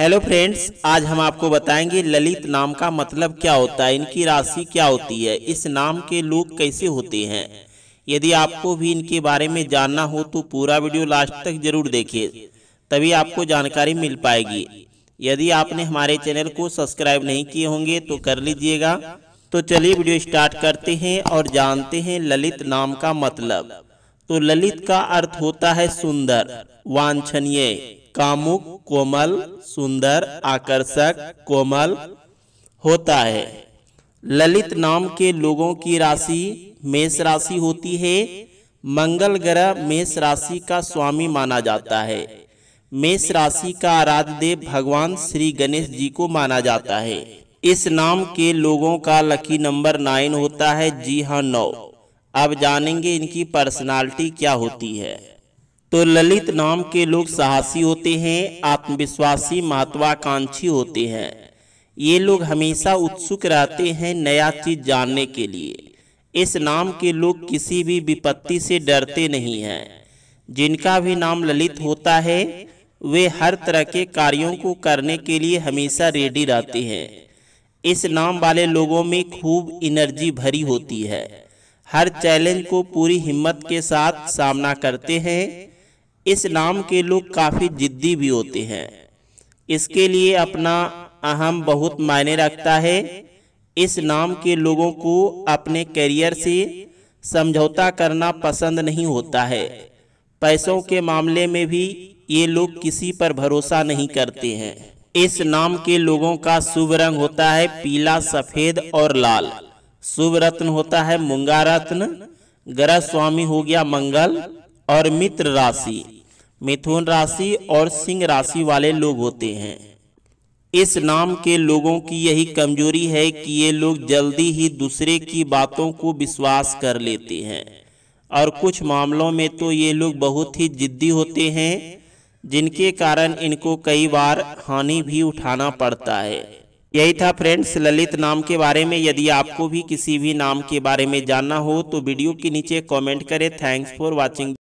hello friends आज हम आपको बताएंगे ललित नाम का मतलब क्या होता है इनकी राशि क्या होती है इस नाम के लोग कैसे होते हैं यदि आपको भी इनके बारे में जानना हो तो पूरा वीडियो लास्ट तक जरूर देखिए तभी आपको जानकारी मिल पाएगी यदि आपने हमारे चैनल को सब्सक्राइब नहीं किए होंगे तो कर लीजिएगा तो चलिए वीडियो स्टार्ट करते हैं और जानते हैं ललित नाम का मतलब तो ललित का अर्थ होता है सुंदर वांछनीय कामुक कोमल सुंदर आकर्षक कोमल होता है ललित नाम के लोगों की राशि मेष राशि होती है मंगल ग्रह मेष राशि का स्वामी माना जाता है मेष राशि का आराध्य देव भगवान श्री गणेश जी को माना जाता है इस नाम के लोगों का लकी नंबर नाइन होता है जी हाँ नौ अब जानेंगे इनकी पर्सनालिटी क्या होती है तो ललित नाम के लोग साहसी होते हैं आत्मविश्वासी महत्वाकांक्षी होते हैं ये लोग हमेशा उत्सुक रहते हैं नया चीज जानने के लिए इस नाम के लोग किसी भी विपत्ति से डरते नहीं हैं जिनका भी नाम ललित होता है वे हर तरह के कार्यों को करने के लिए हमेशा रेडी रहते हैं इस नाम वाले लोगों में खूब एनर्जी भरी होती है हर चैलेंज को पूरी हिम्मत के साथ सामना करते हैं इस्लाम के लोग काफ़ी जिद्दी भी होते हैं इसके लिए अपना अहम बहुत मायने रखता है इस नाम के लोगों को अपने करियर से समझौता करना पसंद नहीं होता है पैसों के मामले में भी ये लोग किसी पर भरोसा नहीं करते हैं इस नाम के लोगों का शुभ रंग होता है पीला सफ़ेद और लाल शुभ रत्न होता है मुंगा रत्न ग्रह स्वामी हो गया मंगल और मित्र राशि मिथुन राशि और सिंह राशि वाले लोग होते हैं इस नाम के लोगों की यही कमजोरी है कि ये लोग जल्दी ही दूसरे की बातों को विश्वास कर लेते हैं और कुछ मामलों में तो ये लोग बहुत ही जिद्दी होते हैं जिनके कारण इनको कई बार हानि भी उठाना पड़ता है यही था फ्रेंड्स ललित नाम के बारे में यदि आपको भी किसी भी नाम के बारे में जानना हो तो वीडियो के नीचे कमेंट करें थैंक्स फॉर वाचिंग